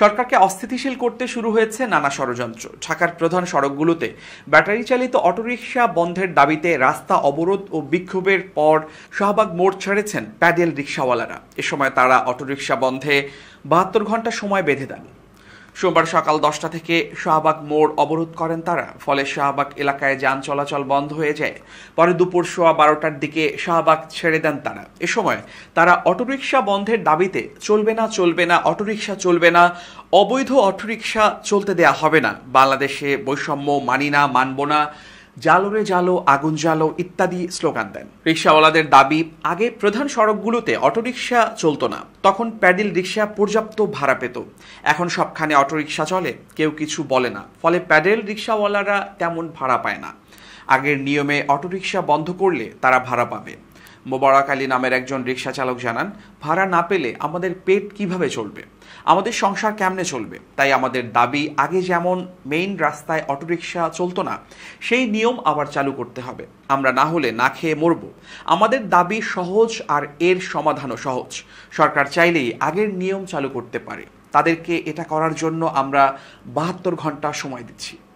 সরকারকে অস্থিতিশীল করতে শুরু হয়েছে নানা ষড়যন্ত্র ঢাকার প্রধান সড়কগুলোতে ব্যাটারি চালিত অটোরিকশা বন্ধের দাবিতে রাস্তা অবরোধ ও বিক্ষোভের পর শাহবাগ মোড় ছেড়েছেন প্যাডেল রিক্সাওয়ালারা এ সময় তারা অটোরিকশা বন্ধে বাহাত্তর ঘন্টা সময় বেঁধে দেন সোমবার সকাল দশটা থেকে শাহবাগ মোড় অবরোধ করেন তারা ফলে শাহবাগ এলাকায় যান চলাচল বন্ধ হয়ে যায় পরে দুপুর সোয়া বারোটার দিকে শাহবাগ ছেড়ে দেন তারা এ সময় তারা অটোরিকশা বন্ধের দাবিতে চলবে না চলবে না অটোরিকশা চলবে না অবৈধ অটোরিকশা চলতে দেয়া হবে না বাংলাদেশে বৈষম্য মানি না মানব না জালোরে জালো আগুন জালো ইত্যাদি স্লোগান দেন রিক্সাওয়ালাদের দাবি আগে প্রধান সড়কগুলোতে অটোরিকশা চলতো না তখন প্যাডেল রিক্সা পর্যাপ্ত ভাড়া পেত এখন সবখানে অটোরিকশা চলে কেউ কিছু বলে না ফলে প্যাডেল রিক্সাওয়ালারা তেমন ভাড়া পায় না আগের নিয়মে অটোরিকশা বন্ধ করলে তারা ভাড়া পাবে মোবারক আলী নামের একজন রিক্সা চালক জানান ভাড়া না পেলে আমাদের পেট কিভাবে চলবে আমাদের সংসার কেমনে চলবে তাই আমাদের দাবি আগে যেমন মেইন রাস্তায় অটোরিকশা চলতো না সেই নিয়ম আবার চালু করতে হবে আমরা না হলে না খেয়ে মরব আমাদের দাবি সহজ আর এর সমাধানও সহজ সরকার চাইলেই আগের নিয়ম চালু করতে পারে তাদেরকে এটা করার জন্য আমরা বাহাত্তর ঘন্টা সময় দিচ্ছি